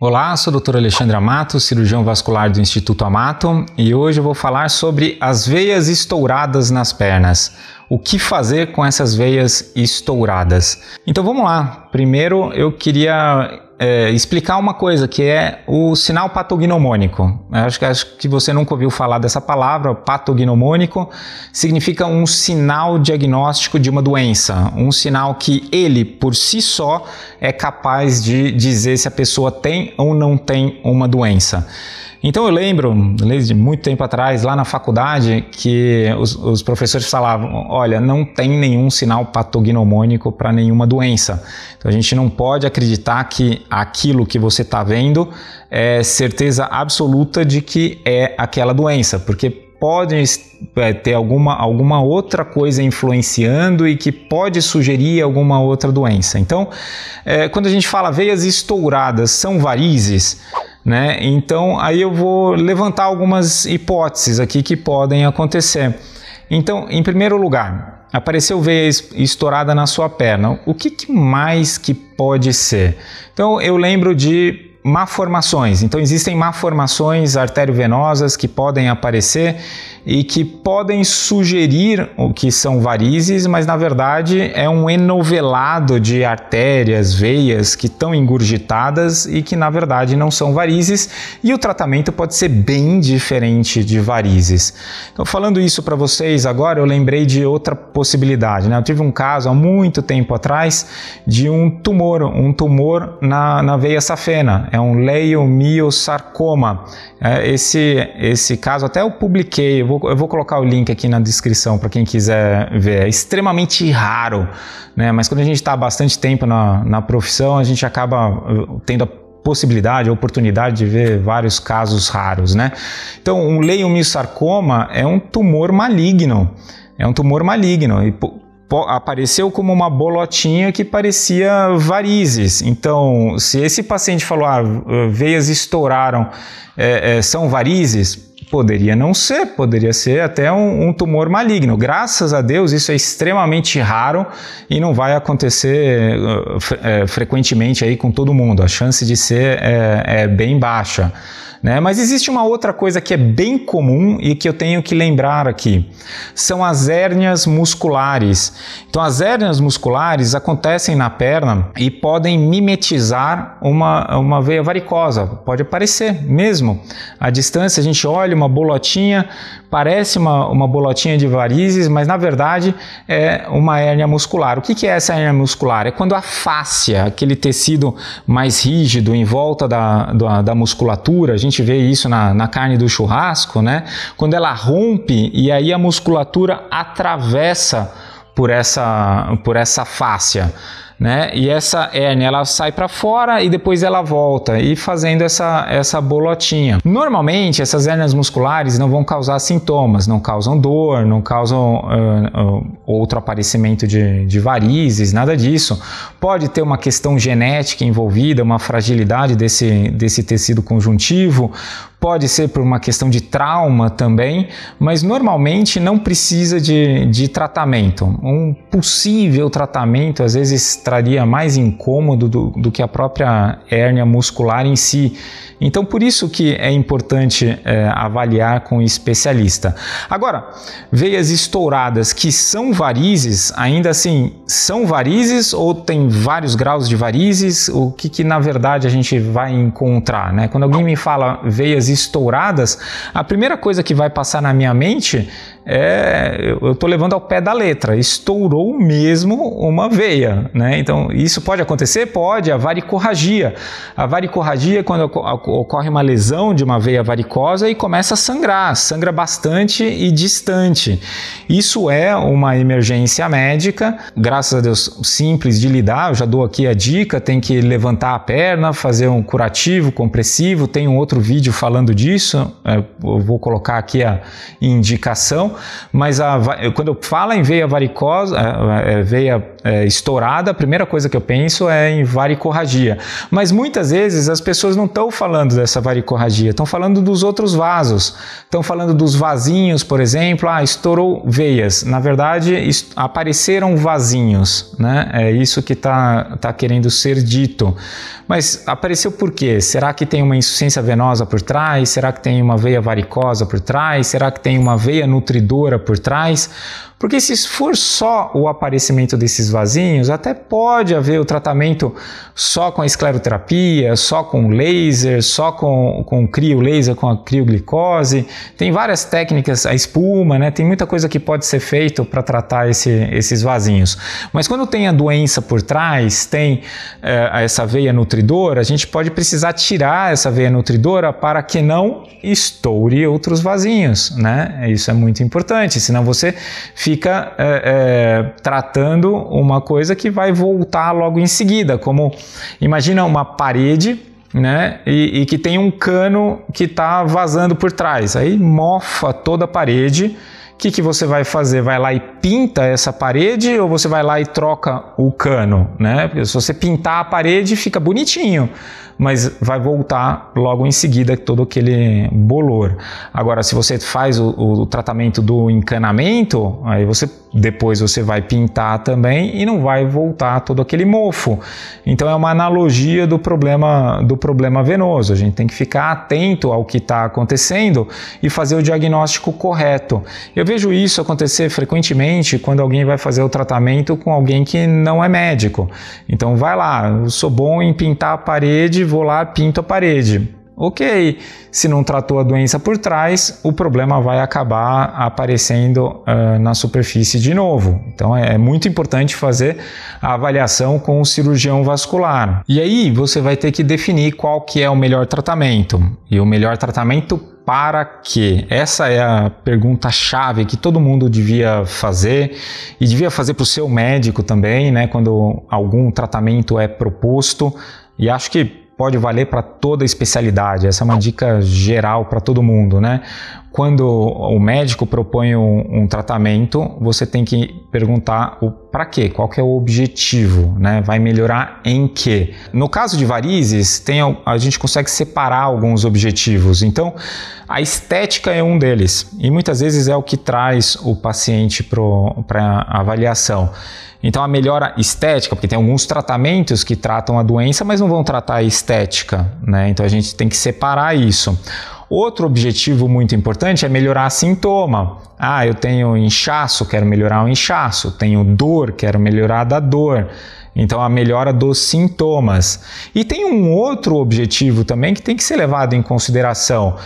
Olá, sou o Dr. Alexandre Amato, cirurgião vascular do Instituto Amato, e hoje eu vou falar sobre as veias estouradas nas pernas o que fazer com essas veias estouradas. Então vamos lá. Primeiro eu queria é, explicar uma coisa que é o sinal patognomônico. Acho que, acho que você nunca ouviu falar dessa palavra, patognomônico. Significa um sinal diagnóstico de uma doença, um sinal que ele por si só é capaz de dizer se a pessoa tem ou não tem uma doença. Então eu lembro, desde muito tempo atrás, lá na faculdade, que os, os professores falavam: olha, não tem nenhum sinal patognomônico para nenhuma doença. Então a gente não pode acreditar que aquilo que você está vendo é certeza absoluta de que é aquela doença, porque pode é, ter alguma, alguma outra coisa influenciando e que pode sugerir alguma outra doença. Então, é, quando a gente fala veias estouradas, são varizes. Né? Então, aí eu vou levantar algumas hipóteses aqui que podem acontecer. Então, em primeiro lugar, apareceu veia estourada na sua perna. O que, que mais que pode ser? Então, eu lembro de malformações. Então, existem malformações arteriovenosas que podem aparecer e que podem sugerir o que são varizes, mas na verdade é um enovelado de artérias, veias que estão engurgitadas e que na verdade não são varizes, e o tratamento pode ser bem diferente de varizes. Então, falando isso para vocês agora, eu lembrei de outra possibilidade. Né? Eu tive um caso há muito tempo atrás de um tumor, um tumor na, na veia safena, é um leiomiosarcoma. É, esse, esse caso até eu publiquei, eu vou, eu vou colocar o link aqui na descrição para quem quiser ver. É extremamente raro, né? Mas quando a gente está há bastante tempo na, na profissão, a gente acaba uh, tendo a possibilidade, a oportunidade de ver vários casos raros, né? Então, um leiomiossarcoma é um tumor maligno, é um tumor maligno e apareceu como uma bolotinha que parecia varizes. Então, se esse paciente falou, ah, veias estouraram, é, é, são varizes, Poderia não ser, poderia ser até um, um, tumor maligno. Graças a Deus, isso é extremamente raro e não vai acontecer é, frequentemente aí com todo mundo. A chance de ser é, é bem baixa. Né? Mas existe uma outra coisa que é bem comum e que eu tenho que lembrar aqui: são as hérnias musculares. Então, as hérnias musculares acontecem na perna e podem mimetizar uma, uma veia varicosa. Pode aparecer mesmo. A distância, a gente olha uma uma bolotinha, parece uma, uma bolotinha de varizes, mas na verdade é uma hérnia muscular. O que, que é essa hérnia muscular? É quando a fáscia, aquele tecido mais rígido em volta da, da, da musculatura, a gente vê isso na, na carne do churrasco, né? Quando ela rompe e aí a musculatura atravessa por essa, por essa fáscia né? E essa hérnia ela sai para fora e depois ela volta e fazendo essa essa bolotinha. Normalmente essas hérnias musculares não vão causar sintomas, não causam dor, não causam uh, uh, outro aparecimento de, de varizes, nada disso. Pode ter uma questão genética envolvida, uma fragilidade desse desse tecido conjuntivo, Pode ser por uma questão de trauma também, mas normalmente não precisa de, de tratamento. Um possível tratamento às vezes traria mais incômodo do, do que a própria hérnia muscular em si. Então, por isso que é importante é, avaliar com especialista. Agora, veias estouradas que são varizes, ainda assim, são varizes ou tem vários graus de varizes? O que, que na verdade a gente vai encontrar? Né? Quando alguém me fala veias estouradas, a primeira coisa que vai passar na minha mente é, eu estou levando ao pé da letra, estourou mesmo uma veia. Né? Então, isso pode acontecer? Pode, a varicorragia. A varicorragia é quando ocorre uma lesão de uma veia varicosa e começa a sangrar, sangra bastante e distante. Isso é uma emergência médica, graças a Deus, simples de lidar, eu já dou aqui a dica, tem que levantar a perna, fazer um curativo, compressivo, tem um outro vídeo falando disso, é, eu vou colocar aqui a indicação, mas a, quando falo em veia varicosa, é, é, é, veia estourada, a primeira coisa que eu penso é em varicorragia. Mas muitas vezes as pessoas não estão falando dessa varicorragia, estão falando dos outros vasos, estão falando dos vasinhos, por exemplo, ah, estourou veias. Na verdade, apareceram vasinhos, né? É isso que está tá querendo ser dito. Mas apareceu por quê? Será que tem uma insuficiência venosa por trás? Será que tem uma veia varicosa por trás? Será que tem uma veia nutridora? bastidora por trás, porque se for só o aparecimento desses vasinhos, até pode haver o tratamento só com a escleroterapia, só com laser, só com, com crio laser, com a crioglicose. Tem várias técnicas, a espuma, né? Tem muita coisa que pode ser feito para tratar esse, esses vasinhos. Mas quando tem a doença por trás, tem eh, essa veia nutridora, a gente pode precisar tirar essa veia nutridora para que não estoure outros vasinhos, né? Isso é muito importante importante, senão você fica é, é, tratando uma coisa que vai voltar logo em seguida, como imagina uma parede né? E, e, que tem um cano que está vazando por trás. Aí mofa toda a parede o que, que você vai fazer? Vai lá e pinta essa parede ou você vai lá e troca o cano? Né? Porque se você pintar a parede, fica bonitinho, mas vai voltar logo em seguida todo aquele bolor. Agora, se você faz o, o tratamento do encanamento, aí você depois você vai pintar também e não vai voltar todo aquele mofo. Então é uma analogia do problema do problema venoso. A gente tem que ficar atento ao que está acontecendo e fazer o diagnóstico correto. Eu eu vejo isso acontecer frequentemente quando alguém vai fazer o tratamento com alguém que não é médico. Então vai lá, eu sou bom em pintar a parede, vou lá, pinto a parede. Ok, se não tratou a doença por trás, o problema vai acabar aparecendo uh, na superfície de novo. Então é, é muito importante fazer a avaliação com o cirurgião vascular. E aí você vai ter que definir qual que é o melhor tratamento. E o melhor tratamento para quê? Essa é a pergunta chave que todo mundo devia fazer e devia fazer para o seu médico também, né? Quando algum tratamento é proposto e acho que pode valer para toda especialidade. Essa é uma dica geral para todo mundo, né? quando o médico propõe um, um, tratamento, você tem que perguntar o para quê, qual que é o objetivo, né? Vai melhorar em quê? No caso de varizes, tem, a gente consegue separar alguns objetivos. Então, a estética é um deles e muitas vezes é o que traz o paciente para avaliação. Então, a melhora estética, porque tem alguns tratamentos que tratam a doença, mas não vão tratar a estética, né? Então, a gente tem que separar isso. Outro objetivo muito importante é melhorar sintoma. Ah, eu tenho inchaço, quero melhorar o inchaço. Tenho dor, quero melhorar da dor. Então, a melhora dos sintomas. E tem um outro objetivo também que tem que ser levado em consideração,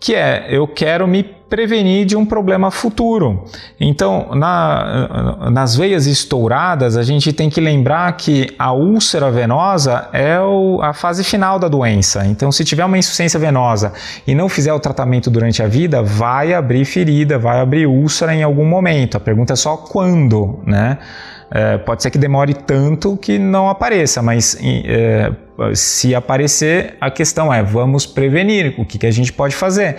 que é eu quero me prevenir de um problema futuro. Então, na, nas veias estouradas, a gente tem que lembrar que a úlcera venosa é o, a fase final da doença. Então, se tiver uma insuficiência venosa e não fizer o tratamento durante a vida, vai abrir ferida, vai abrir úlcera em algum momento. A pergunta é só quando, né? É, pode ser que demore tanto que não apareça, mas é, se aparecer, a questão é vamos prevenir, o que, que a gente pode fazer.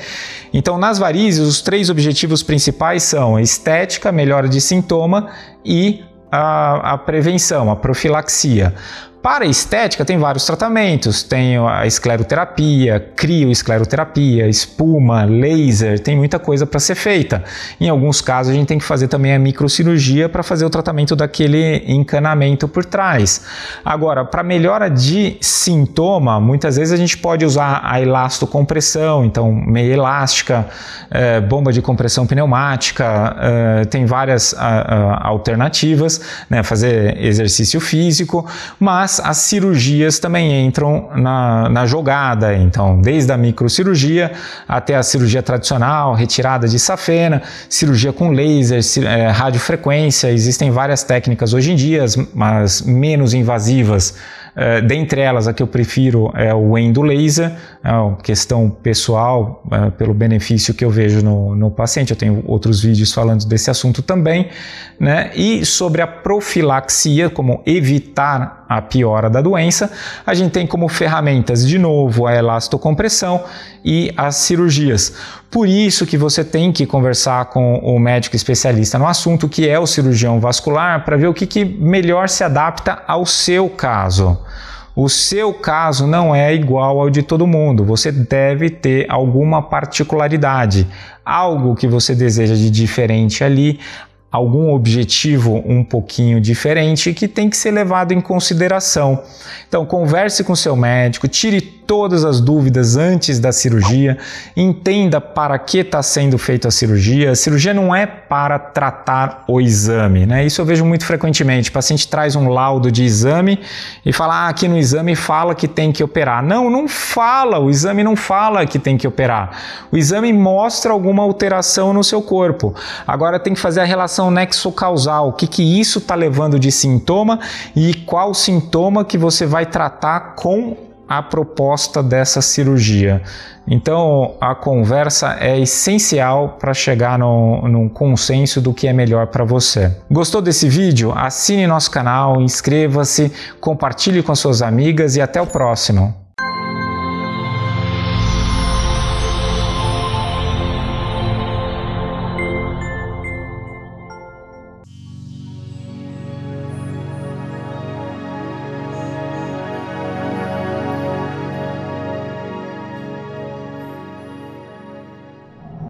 Então, nas varizes, os três objetivos principais são estética, melhora de sintoma e a, a prevenção, a profilaxia. Para a estética, tem vários tratamentos: tem a escleroterapia, crioescleroterapia, espuma, laser, tem muita coisa para ser feita. Em alguns casos, a gente tem que fazer também a microcirurgia para fazer o tratamento daquele encanamento por trás. Agora, para melhora de sintoma, muitas vezes a gente pode usar a elastocompressão, então meia elástica, eh, bomba de compressão pneumática, eh, tem várias ah, ah, alternativas, né, fazer exercício físico, mas mas as cirurgias também entram na, na jogada, então, desde a microcirurgia até a cirurgia tradicional, retirada de safena, cirurgia com laser, é, radiofrequência, existem várias técnicas hoje em dia, mas menos invasivas. É, dentre elas, a que eu prefiro é o endolaser, é uma questão pessoal, é, pelo benefício que eu vejo no, no paciente, eu tenho outros vídeos falando desse assunto também, né? E sobre a profilaxia, como evitar a piora da doença, a gente tem como ferramentas, de novo, a elastocompressão e as cirurgias. Por isso que você tem que conversar com o médico especialista no assunto, que é o cirurgião vascular, para ver o que, que melhor se adapta ao seu caso. O seu caso não é igual ao de todo mundo. Você deve ter alguma particularidade, algo que você deseja de diferente ali, algum objetivo um pouquinho diferente que tem que ser levado em consideração. Então, converse com seu médico, tire todas as dúvidas antes da cirurgia, entenda para que está sendo feita a cirurgia. A cirurgia não é para tratar o exame, né? Isso eu vejo muito frequentemente. O paciente traz um laudo de exame e fala: ah, aqui no exame fala que tem que operar. Não, não fala, o exame não fala que tem que operar. O exame mostra alguma alteração no seu corpo. Agora tem que fazer a relação relação nexo-causal, o que, que isso está levando de sintoma e qual sintoma que você vai tratar com a proposta dessa cirurgia. Então, a conversa é essencial para chegar no, num consenso do que é melhor para você. Gostou desse vídeo? Assine nosso canal, inscreva-se, compartilhe com suas amigas e até o próximo.